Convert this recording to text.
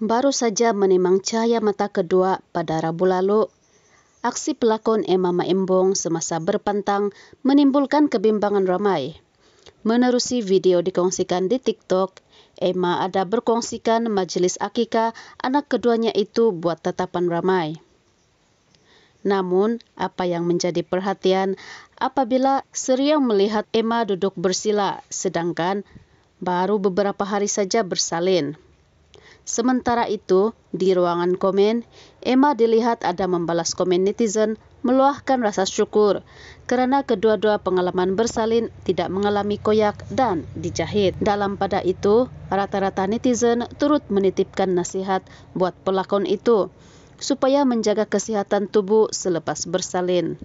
baru saja menimang cahaya mata kedua pada Rabu lalu. Aksi pelakon Emma Maembong semasa berpantang menimbulkan kebimbangan ramai. Menerusi video dikongsikan di TikTok, Emma ada berkongsikan majelis akikah anak keduanya itu buat tatapan ramai. Namun, apa yang menjadi perhatian apabila seriang melihat Emma duduk bersila, sedangkan baru beberapa hari saja bersalin. Sementara itu, di ruangan komen, Emma dilihat ada membalas komen netizen meluahkan rasa syukur karena kedua-dua pengalaman bersalin tidak mengalami koyak dan dijahit. Dalam pada itu, rata-rata netizen turut menitipkan nasihat buat pelakon itu supaya menjaga kesehatan tubuh selepas bersalin.